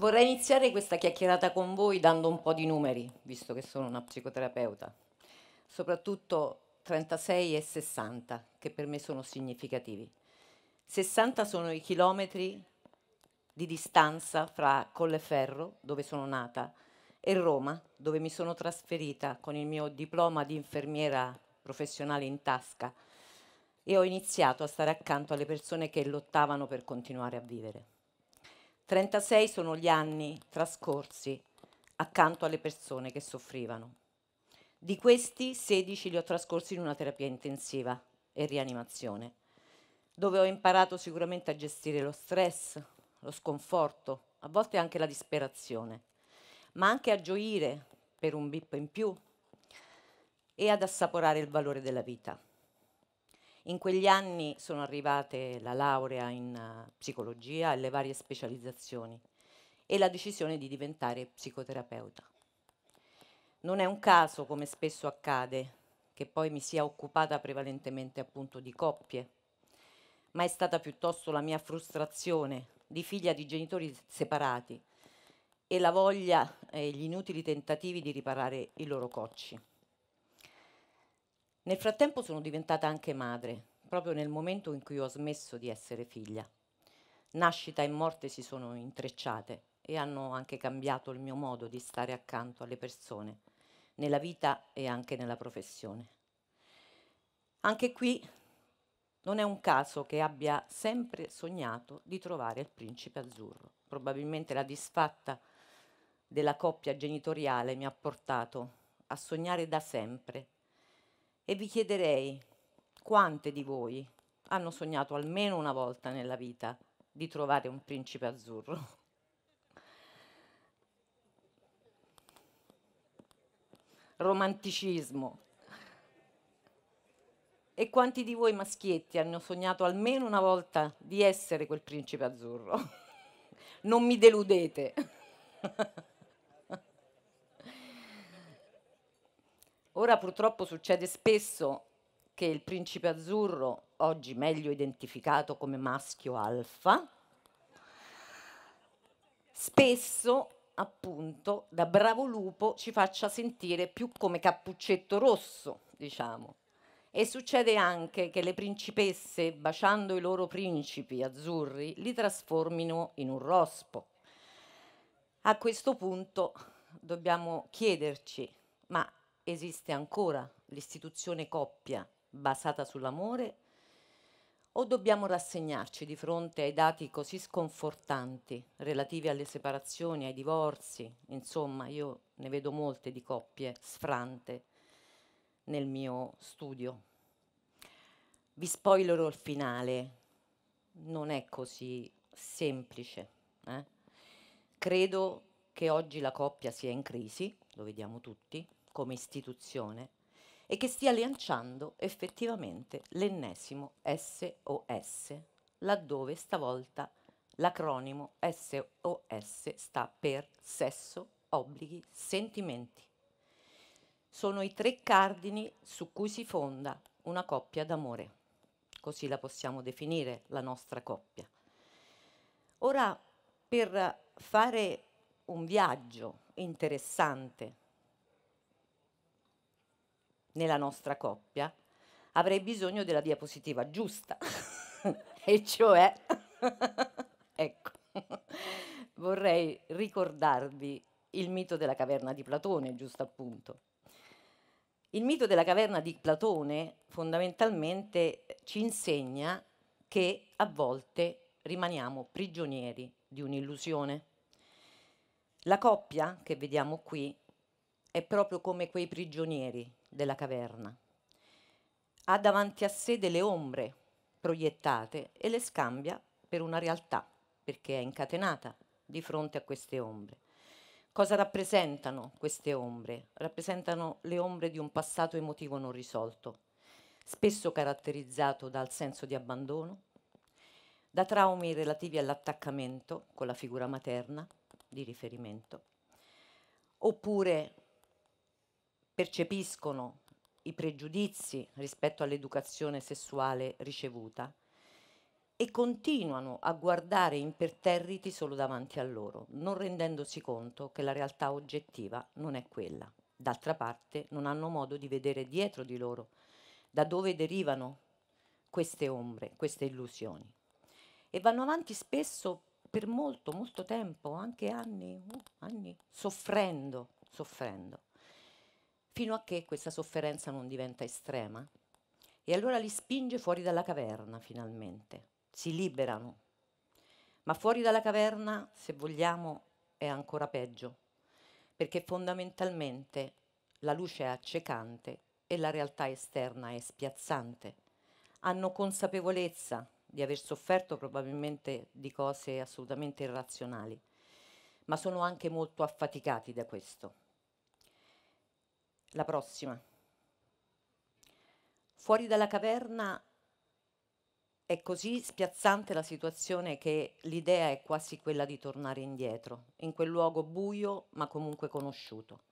vorrei iniziare questa chiacchierata con voi dando un po' di numeri, visto che sono una psicoterapeuta, soprattutto 36 e 60, che per me sono significativi. 60 sono i chilometri di distanza fra Colleferro, dove sono nata, e Roma, dove mi sono trasferita con il mio diploma di infermiera professionale in tasca e ho iniziato a stare accanto alle persone che lottavano per continuare a vivere. 36 sono gli anni trascorsi accanto alle persone che soffrivano. Di questi 16 li ho trascorsi in una terapia intensiva e rianimazione, dove ho imparato sicuramente a gestire lo stress, lo sconforto, a volte anche la disperazione, ma anche a gioire per un bip in più e ad assaporare il valore della vita. In quegli anni sono arrivate la laurea in eh, psicologia e le varie specializzazioni e la decisione di diventare psicoterapeuta. Non è un caso, come spesso accade, che poi mi sia occupata prevalentemente appunto di coppie, ma è stata piuttosto la mia frustrazione di figlia di genitori separati e la voglia e gli inutili tentativi di riparare i loro cocci. Nel frattempo sono diventata anche madre, proprio nel momento in cui ho smesso di essere figlia. Nascita e morte si sono intrecciate e hanno anche cambiato il mio modo di stare accanto alle persone, nella vita e anche nella professione. Anche qui non è un caso che abbia sempre sognato di trovare il principe azzurro. Probabilmente la disfatta della coppia genitoriale mi ha portato a sognare da sempre e vi chiederei quante di voi hanno sognato almeno una volta nella vita di trovare un principe azzurro. Romanticismo. E quanti di voi maschietti hanno sognato almeno una volta di essere quel principe azzurro? non mi deludete. Ora purtroppo succede spesso che il principe azzurro, oggi meglio identificato come maschio alfa, spesso appunto da bravo lupo ci faccia sentire più come cappuccetto rosso, diciamo. E succede anche che le principesse, baciando i loro principi azzurri, li trasformino in un rospo. A questo punto dobbiamo chiederci, ma esiste ancora l'istituzione coppia basata sull'amore o dobbiamo rassegnarci di fronte ai dati così sconfortanti relativi alle separazioni, ai divorzi? Insomma, io ne vedo molte di coppie sfrante nel mio studio. Vi spoilerò il finale, non è così semplice. Eh? Credo che oggi la coppia sia in crisi, lo vediamo tutti, come istituzione e che stia lanciando effettivamente l'ennesimo SOS, laddove stavolta l'acronimo SOS sta per sesso, obblighi, sentimenti. Sono i tre cardini su cui si fonda una coppia d'amore, così la possiamo definire la nostra coppia. Ora, per fare un viaggio interessante nella nostra coppia, avrei bisogno della diapositiva giusta, e cioè, ecco, vorrei ricordarvi il mito della caverna di Platone, giusto appunto. Il mito della caverna di Platone fondamentalmente ci insegna che a volte rimaniamo prigionieri di un'illusione. La coppia che vediamo qui è proprio come quei prigionieri della caverna. Ha davanti a sé delle ombre proiettate e le scambia per una realtà, perché è incatenata di fronte a queste ombre. Cosa rappresentano queste ombre? Rappresentano le ombre di un passato emotivo non risolto, spesso caratterizzato dal senso di abbandono, da traumi relativi all'attaccamento con la figura materna di riferimento, oppure percepiscono i pregiudizi rispetto all'educazione sessuale ricevuta e continuano a guardare imperterriti solo davanti a loro, non rendendosi conto che la realtà oggettiva non è quella. D'altra parte non hanno modo di vedere dietro di loro da dove derivano queste ombre, queste illusioni. E vanno avanti spesso per molto, molto tempo, anche anni, uh, anni soffrendo, soffrendo fino a che questa sofferenza non diventa estrema. E allora li spinge fuori dalla caverna, finalmente. Si liberano. Ma fuori dalla caverna, se vogliamo, è ancora peggio, perché fondamentalmente la luce è accecante e la realtà esterna è spiazzante. Hanno consapevolezza di aver sofferto probabilmente di cose assolutamente irrazionali, ma sono anche molto affaticati da questo la prossima. Fuori dalla caverna è così spiazzante la situazione che l'idea è quasi quella di tornare indietro, in quel luogo buio ma comunque conosciuto.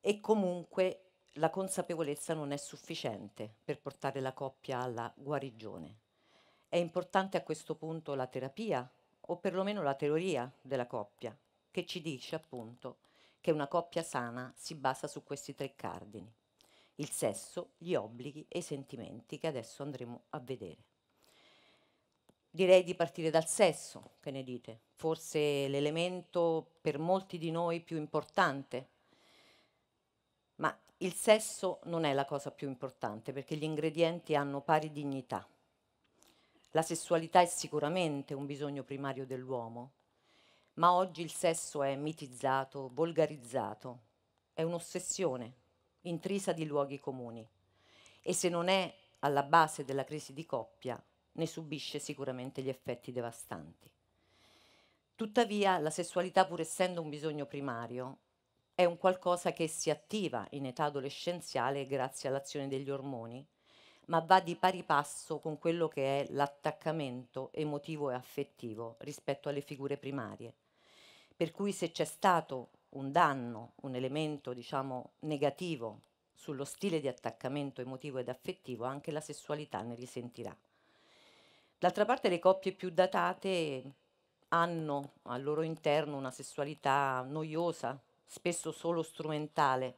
E comunque la consapevolezza non è sufficiente per portare la coppia alla guarigione. È importante a questo punto la terapia o perlomeno la teoria della coppia che ci dice appunto che una coppia sana si basa su questi tre cardini. Il sesso, gli obblighi e i sentimenti che adesso andremo a vedere. Direi di partire dal sesso, che ne dite? Forse l'elemento per molti di noi più importante. Ma il sesso non è la cosa più importante perché gli ingredienti hanno pari dignità. La sessualità è sicuramente un bisogno primario dell'uomo, ma oggi il sesso è mitizzato, volgarizzato, è un'ossessione intrisa di luoghi comuni e se non è alla base della crisi di coppia ne subisce sicuramente gli effetti devastanti. Tuttavia la sessualità pur essendo un bisogno primario è un qualcosa che si attiva in età adolescenziale grazie all'azione degli ormoni, ma va di pari passo con quello che è l'attaccamento emotivo e affettivo rispetto alle figure primarie per cui se c'è stato un danno, un elemento diciamo, negativo sullo stile di attaccamento emotivo ed affettivo, anche la sessualità ne risentirà. D'altra parte le coppie più datate hanno al loro interno una sessualità noiosa, spesso solo strumentale,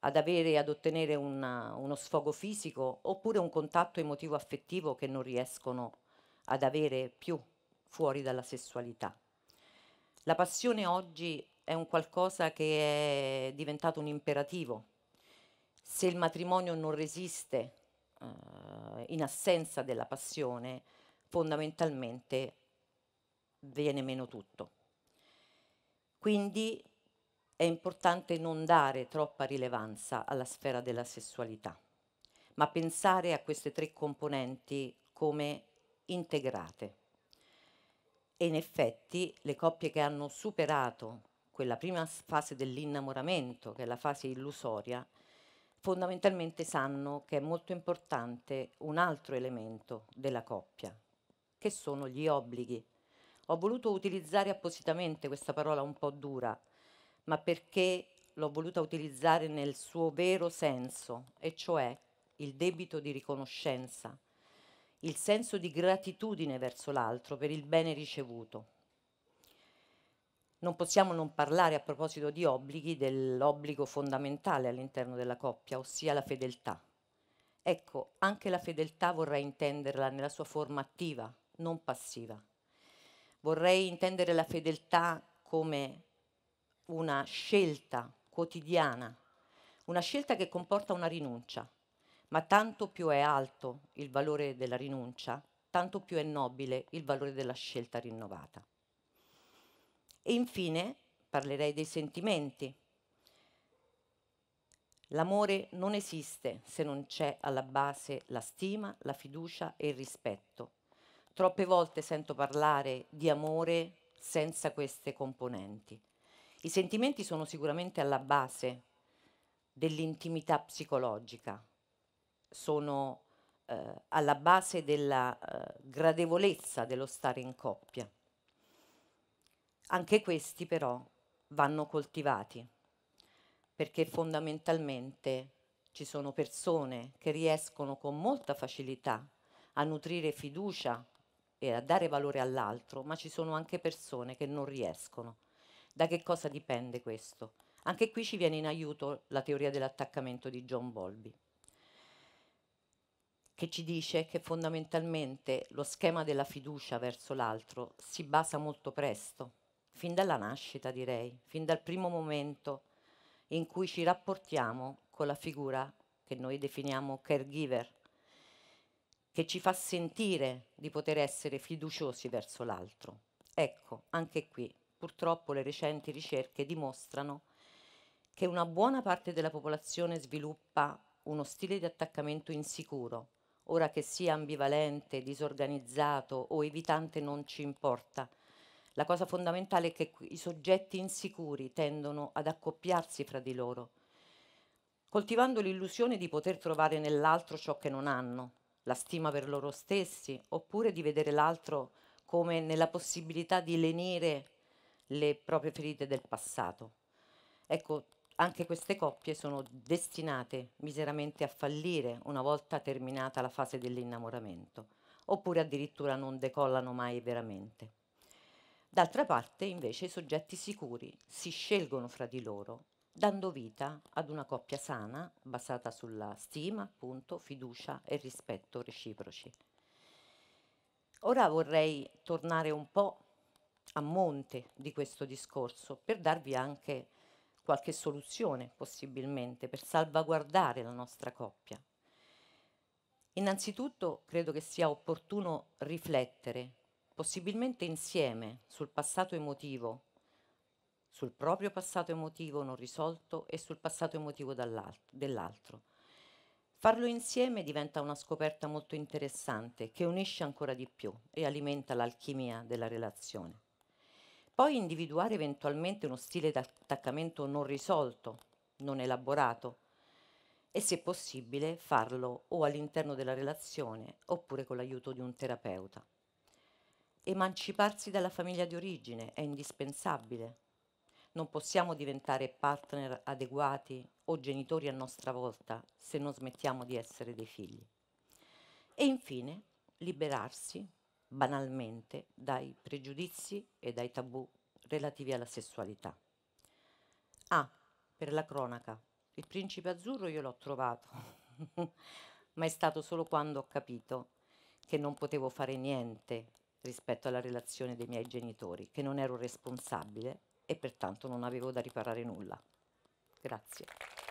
ad avere ad ottenere una, uno sfogo fisico oppure un contatto emotivo affettivo che non riescono ad avere più fuori dalla sessualità. La passione oggi è un qualcosa che è diventato un imperativo. Se il matrimonio non resiste eh, in assenza della passione, fondamentalmente viene meno tutto. Quindi è importante non dare troppa rilevanza alla sfera della sessualità, ma pensare a queste tre componenti come integrate. E in effetti le coppie che hanno superato quella prima fase dell'innamoramento, che è la fase illusoria, fondamentalmente sanno che è molto importante un altro elemento della coppia, che sono gli obblighi. Ho voluto utilizzare appositamente questa parola un po' dura, ma perché l'ho voluta utilizzare nel suo vero senso, e cioè il debito di riconoscenza il senso di gratitudine verso l'altro per il bene ricevuto. Non possiamo non parlare a proposito di obblighi dell'obbligo fondamentale all'interno della coppia, ossia la fedeltà. Ecco, anche la fedeltà vorrei intenderla nella sua forma attiva, non passiva. Vorrei intendere la fedeltà come una scelta quotidiana, una scelta che comporta una rinuncia, ma tanto più è alto il valore della rinuncia, tanto più è nobile il valore della scelta rinnovata. E infine parlerei dei sentimenti. L'amore non esiste se non c'è alla base la stima, la fiducia e il rispetto. Troppe volte sento parlare di amore senza queste componenti. I sentimenti sono sicuramente alla base dell'intimità psicologica, sono eh, alla base della eh, gradevolezza dello stare in coppia. Anche questi però vanno coltivati, perché fondamentalmente ci sono persone che riescono con molta facilità a nutrire fiducia e a dare valore all'altro, ma ci sono anche persone che non riescono. Da che cosa dipende questo? Anche qui ci viene in aiuto la teoria dell'attaccamento di John Bolby che ci dice che fondamentalmente lo schema della fiducia verso l'altro si basa molto presto, fin dalla nascita direi, fin dal primo momento in cui ci rapportiamo con la figura che noi definiamo caregiver, che ci fa sentire di poter essere fiduciosi verso l'altro. Ecco, anche qui purtroppo le recenti ricerche dimostrano che una buona parte della popolazione sviluppa uno stile di attaccamento insicuro, Ora che sia ambivalente, disorganizzato o evitante non ci importa. La cosa fondamentale è che i soggetti insicuri tendono ad accoppiarsi fra di loro, coltivando l'illusione di poter trovare nell'altro ciò che non hanno, la stima per loro stessi, oppure di vedere l'altro come nella possibilità di lenire le proprie ferite del passato. Ecco, anche queste coppie sono destinate miseramente a fallire una volta terminata la fase dell'innamoramento, oppure addirittura non decollano mai veramente. D'altra parte, invece, i soggetti sicuri si scelgono fra di loro, dando vita ad una coppia sana, basata sulla stima, appunto, fiducia e rispetto reciproci. Ora vorrei tornare un po' a monte di questo discorso per darvi anche qualche soluzione possibilmente per salvaguardare la nostra coppia. Innanzitutto credo che sia opportuno riflettere, possibilmente insieme, sul passato emotivo, sul proprio passato emotivo non risolto e sul passato emotivo dell'altro. Farlo insieme diventa una scoperta molto interessante che unisce ancora di più e alimenta l'alchimia della relazione. Poi individuare eventualmente uno stile di attaccamento non risolto, non elaborato e se possibile farlo o all'interno della relazione oppure con l'aiuto di un terapeuta. Emanciparsi dalla famiglia di origine è indispensabile. Non possiamo diventare partner adeguati o genitori a nostra volta se non smettiamo di essere dei figli. E infine, liberarsi banalmente dai pregiudizi e dai tabù relativi alla sessualità. Ah, per la cronaca, il principe azzurro io l'ho trovato, ma è stato solo quando ho capito che non potevo fare niente rispetto alla relazione dei miei genitori, che non ero responsabile e pertanto non avevo da riparare nulla. Grazie.